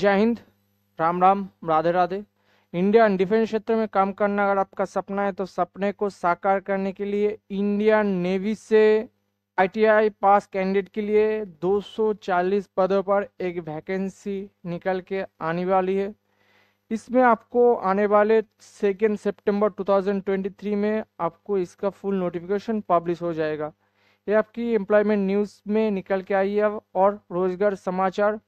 जय Hind Ram Ram Radhe Radhe Indian defence क्षेत्र में काम करना अगर आपका सपना है तो सपने को साकार करने के लिए इंडियन नेवी से आईटीआई पास कैंडिडेट के लिए 240 पदों पर एक वैकेंसी निकल के आने वाली है इसमें आपको आने वाले सेकेंड सितंबर 2023 में आपको इसका फुल नोटिफिकेशन पब्लिश हो जाएगा ये आपकी एम्प्लॉयमेंट न्यूज़ में निकल के आई है और रोजगार समाचार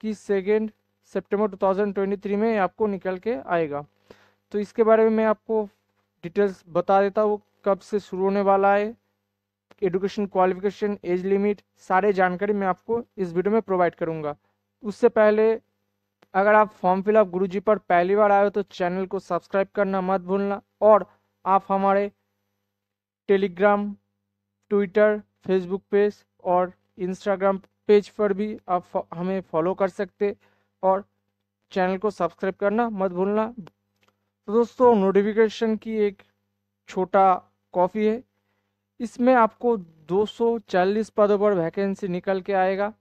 कि सेकेंड ट्वेंटी 2023 में आपको निकल के आएगा तो इसके बारे में मैं आपको डिटेल्स बता देता हूँ कब से शुरू होने वाला है एडुकेशन क्वालिफिकेशन एज लिमिट सारे जानकारी मैं आपको इस वीडियो में प्रोवाइड करूँगा उससे पहले अगर आप फॉर्म फिलअप गुरु जी पर पहली बार आए हो तो चैनल को सब्सक्राइब करना मत भूलना और आप हमारे टेलीग्राम ट्विटर फेसबुक पेज और इंस्टाग्राम पेज पर भी आप हमें फॉलो कर सकते और चैनल को सब्सक्राइब करना मत भूलना तो दोस्तों नोटिफिकेशन की एक छोटा कॉफ़ी है इसमें आपको 240 पदों पर वैकेंसी निकल के आएगा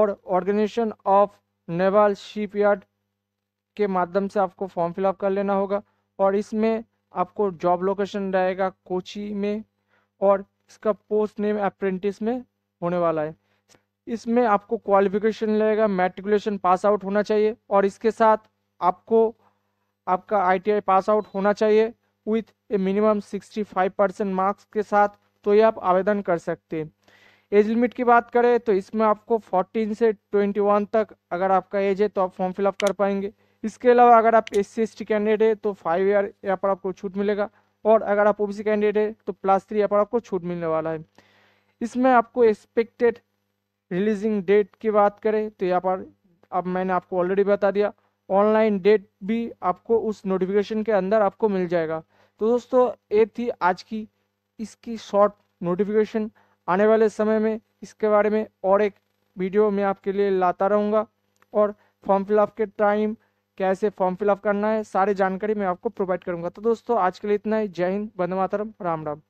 और ऑर्गेनाइजेशन ऑफ नेवाल शिपयार्ड के माध्यम से आपको फॉर्म फिलअप कर लेना होगा और इसमें आपको जॉब लोकेशन रहेगा कोची में और इसका पोस्ट नेम अप्रेंटिस में होने वाला है इसमें आपको क्वालिफिकेशन लगेगा मेट्रिकुलेशन पास आउट होना चाहिए और इसके साथ आपको आपका आईटीआई पास आउट होना चाहिए with a minimum 65 percent marks के साथ तो ये आप आवेदन कर सकते हैं एज लिमिट की बात करें तो इसमें आपको 14 से 21 तक अगर आपका एज है तो आप फॉर्म फिलअप कर पाएंगे इसके अलावा अगर आप एस सी कैंडिडेट है तो फाइव ईयर यहाँ पर आपको छूट मिलेगा और अगर आप सी कैंडिडेट है तो प्लस थ्री यहाँ पर आपको छूट मिलने वाला है इसमें आपको एक्सपेक्टेड रिलीजिंग डेट की बात करें तो यहाँ पर अब मैंने आपको ऑलरेडी बता दिया ऑनलाइन डेट भी आपको उस नोटिफिकेशन के अंदर आपको मिल जाएगा तो दोस्तों ये थी आज की इसकी शॉर्ट नोटिफिकेशन आने वाले समय में इसके बारे में और एक वीडियो मैं आपके लिए लाता रहूँगा और फॉर्म फिलअप के टाइम कैसे फॉर्म फिलअप करना है सारी जानकारी मैं आपको प्रोवाइड करूँगा तो दोस्तों आज के लिए इतना ही जय हिंद बंद मातरम राम राम